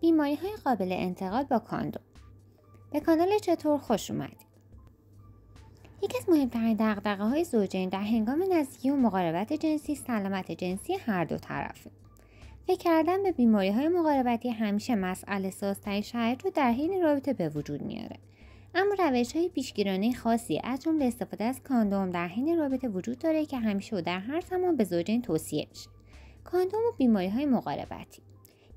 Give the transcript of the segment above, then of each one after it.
بیماری های قابل انتقال با کاندوم به کانال چطور خوش اومدید یکی از مهمترین دقدقه های زوجین در هنگام نزدیکی و مقاربت جنسی سلامت جنسی هر دو طرفه فکر کردن به بیماری های مقاربتی همیشه مسئله سازترین شرایط رو در حین رابطه به وجود میاره اما روش های پیشگیرانه خاصی از جمله استفاده از کاندوم در حین رابطه وجود داره که همیشه و در هر زمان به زوجین توصیه میشه کاندوم و بیماری های مقاربتی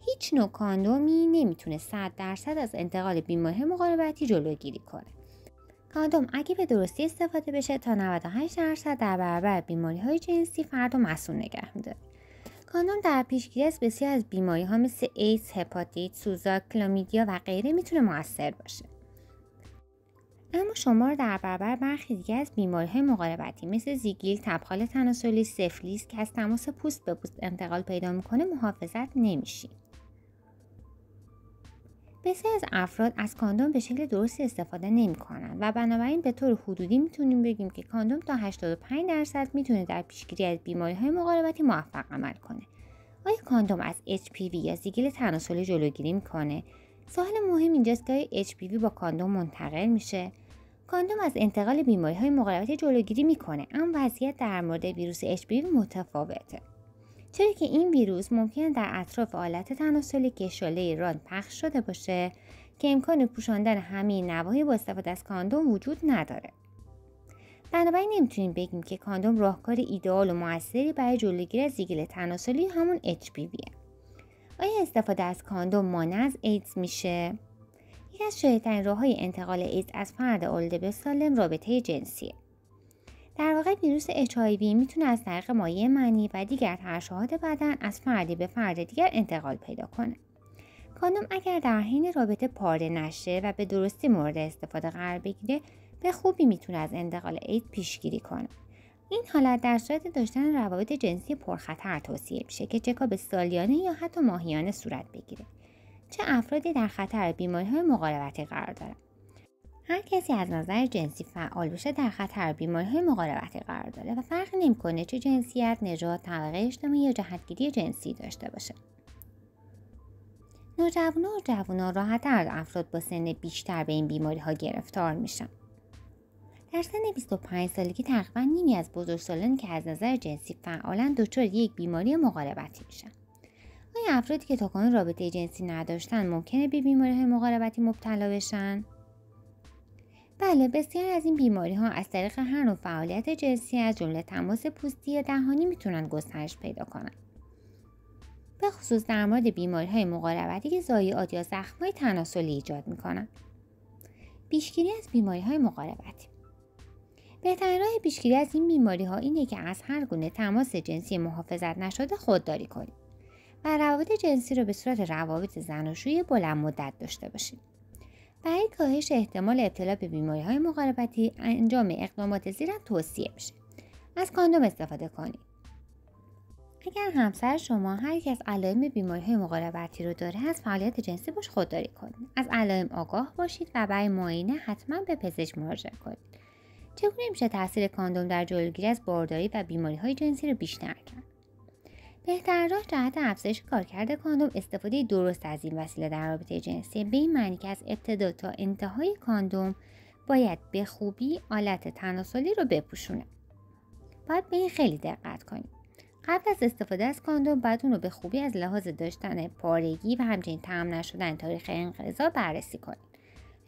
هیچ نوع کاندومی نمیتونه 100 درصد از انتقال بیماری مقاربتی جلوگیری کنه کاندوم اگه به درستی استفاده بشه تا 98 درصد در برابر بیماری های جنسی فرد و مسئول نگه میداره کاندوم در پیشگیری از بسیار از بیماری ها مثل ایس، هپاتیت، سوزا، کلامیدیا و غیره میتونه موثر باشه. اما شما رو در برابر برخی دیگه از بیماری های مقاربتی مثل زیگیل، تبخال تناسلی، سفلیس که از تماس پوست به پوست انتقال پیدا میکنه محافظت نمیشید بسیاری از افراد از کاندوم به شکل درستی استفاده نمی کنند و بنابراین به طور حدودی میتونیم بگیم که کاندوم تا 85 درصد میتونه در پیشگیری از بیماری های مقاربتی موفق عمل کنه. آیا کاندوم از HPV یا زیگیل تناسلی جلوگیری میکنه؟ سوال مهم اینجاست که آیا HPV با کاندوم منتقل میشه؟ کاندوم از انتقال بیماری های مقاربتی جلوگیری میکنه اما وضعیت در مورد ویروس HPV متفاوته. چرا که این ویروس ممکن در اطراف آلت تناسلی کشاله ران پخش شده باشه که امکان پوشاندن همه نواحی با استفاده از کاندوم وجود نداره بنابراین نمیتونیم بگیم که کاندوم راهکار ایدئال و موثری برای جلوگیری از زیگل تناسلی همون HPVه آیا استفاده از کاندوم مانع از ایدز میشه یکی از شایدترین راههای انتقال ایدز از فرد آلده به سالم رابطه جنسیه در واقع ویروس HIV میتونه از طریق مایع منی و دیگر ترشحات بدن از فردی به فرد دیگر انتقال پیدا کنه. کانوم اگر در حین رابطه پاره نشه و به درستی مورد استفاده قرار بگیره به خوبی میتونه از انتقال اید پیشگیری کنه. این حالت در صورت داشتن روابط جنسی پرخطر توصیه میشه که چکاب سالیانه یا حتی ماهیانه صورت بگیره. چه افرادی در خطر بیماری های مقاربتی قرار دارند هر کسی از نظر جنسی فعال بشه در خطر بیماری های مقاربتی قرار داره و فرقی نمیکنه چه جنسیت نژاد طبقه اجتماعی یا جهتگیری جنسی داشته باشه نوجوانا و جوونا راحتتر افراد با سن بیشتر به این بیماری ها گرفتار میشن در سن 25 سالگی تقریبا نیمی از بزرگسالانی که از نظر جنسی فعالن دچار یک بیماری مقاربتی میشن آیا افرادی که تاکنون رابطه جنسی نداشتن ممکنه به بیماری های مقاربتی مبتلا بشن بله بسیار از این بیماری ها از طریق هر نوع فعالیت جنسی از جمله تماس پوستی یا دهانی میتونن گسترش پیدا کنند. به خصوص در مورد بیماری های مقاربتی که ضایعات یا زخم های تناسلی ایجاد میکنن. پیشگیری از بیماری های مقاربتی بهترین راه پیشگیری از این بیماری ها اینه که از هر گونه تماس جنسی محافظت نشده خودداری کنید و روابط جنسی رو به صورت روابط زناشویی بلند مدت داشته باشید. برای کاهش احتمال ابتلا به بیماری های مقاربتی انجام اقدامات زیر توصیه میشه از کاندوم استفاده کنید اگر همسر شما هر یک از علائم بیماری های مقاربتی رو داره از فعالیت جنسی باش خودداری کنید از علائم آگاه باشید و برای معاینه حتما به پزشک مراجعه کنید چگونه میشه تاثیر کاندوم در جلوگیری از بارداری و بیماری های جنسی رو بیشتر کرد بهتر راه جهت افزایش کارکرد کاندوم استفاده درست از این وسیله در رابطه جنسی به این معنی که از ابتدا تا انتهای کاندوم باید به خوبی آلت تناسلی رو بپوشونه باید به این خیلی دقت کنیم قبل از استفاده از کاندوم باید اون رو به خوبی از لحاظ داشتن پارگی و همچنین تم نشدن تاریخ انقضا بررسی کنید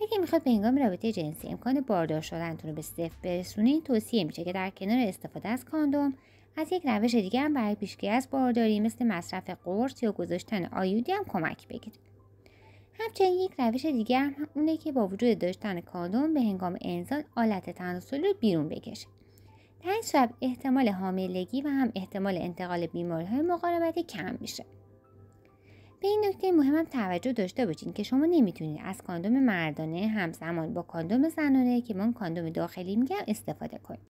اگه میخواد به هنگام رابطه جنسی امکان باردار شدنتون رو به صفر برسونید توصیه میشه که در کنار استفاده از کاندوم از یک روش دیگه هم برای پیشگیری از بارداری مثل مصرف قرص یا گذاشتن آیودی هم کمک بگیرید همچنین یک روش دیگه هم اونه که با وجود داشتن کاندوم به هنگام انزال آلت تناسلی رو بیرون بکشه در این صورت احتمال حاملگی و هم احتمال انتقال بیماری های مقاربتی کم میشه به این نکته هم توجه داشته باشین که شما نمیتونید از کاندوم مردانه همزمان با کاندوم زنانه که من کاندوم داخلی میگم استفاده کنید